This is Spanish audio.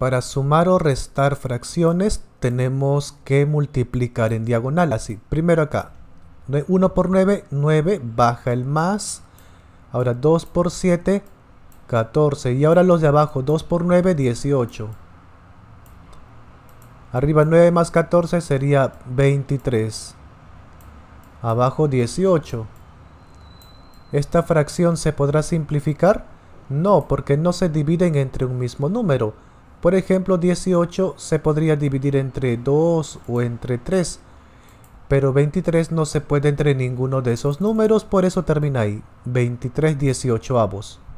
Para sumar o restar fracciones tenemos que multiplicar en diagonal. Así, primero acá. 1 por 9, 9, baja el más. Ahora 2 por 7, 14. Y ahora los de abajo, 2 por 9, 18. Arriba 9 más 14 sería 23. Abajo 18. ¿Esta fracción se podrá simplificar? No, porque no se dividen entre un mismo número por ejemplo, 18 se podría dividir entre 2 o entre 3. Pero 23 no se puede entre ninguno de esos números, por eso termina ahí. 23 18 avos.